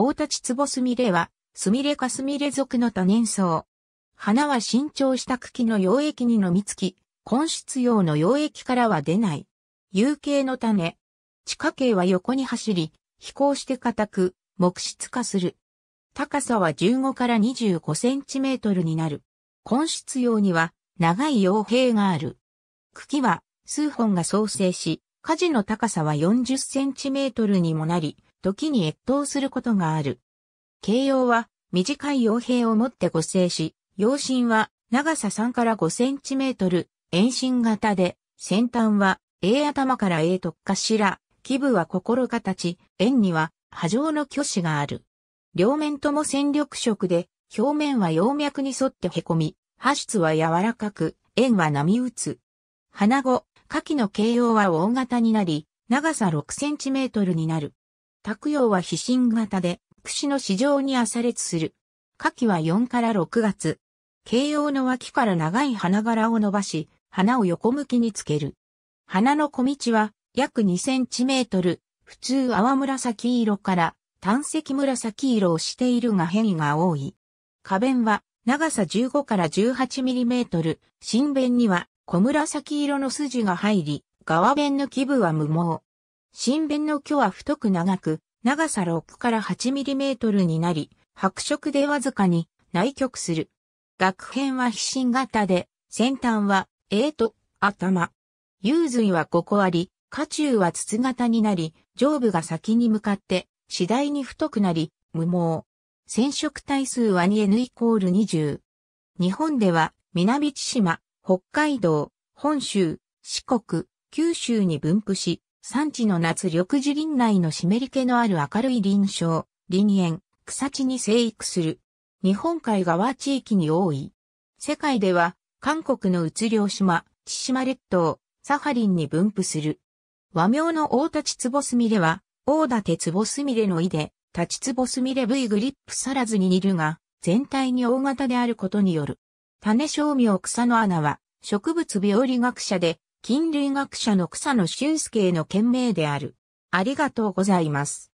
大立つぼすみれは、すみれかすみれ属の多年草。花は新調した茎の溶液に飲みつき、根室用の溶液からは出ない。有形の種。地下茎は横に走り、飛行して固く、木質化する。高さは15から25センチメートルになる。根室用には、長い傭兵がある。茎は、数本が創生し、火事の高さは40センチメートルにもなり、時に越冬することがある。形容は短い傭兵を持って護生し、陽身は長さ3から5センチメートル、遠心型で、先端は A 頭から A 特化しら、基部は心形、円には波状の虚子がある。両面とも戦力色で、表面は葉脈に沿って凹み、波出は柔らかく、円は波打つ。花子、下記の形容は大型になり、長さ6センチメートルになる。拓陽は飛信型で、串の市場に朝列する。夏季は4から6月。慶応の脇から長い花柄を伸ばし、花を横向きにつける。花の小道は約2センチメートル、普通淡紫色から単赤紫色をしているが変異が多い。花弁は長さ15から18ミリメートル、新弁には小紫色の筋が入り、側弁の基部は無毛。新弁の巨は太く長く、長さ6から8トルになり、白色でわずかに内曲する。学編は非信型で、先端は、えと、頭。幽髄は5個あり、下中は筒型になり、上部が先に向かって、次第に太くなり、無毛。染色体数は 2N イコール20。日本では、南千島、北海道、本州、四国、九州に分布し、産地の夏緑樹林内の湿り気のある明るい林床、林園、草地に生育する。日本海側地域に多い。世界では、韓国のう両島、千島列島、サハリンに分布する。和名の大立つぼすみれは、大立つぼすみれの井で、立つぼすみれ V グリップさらずに似るが、全体に大型であることによる。種商苗草の穴は、植物病理学者で、菌類学者の草野修介の件名である。ありがとうございます。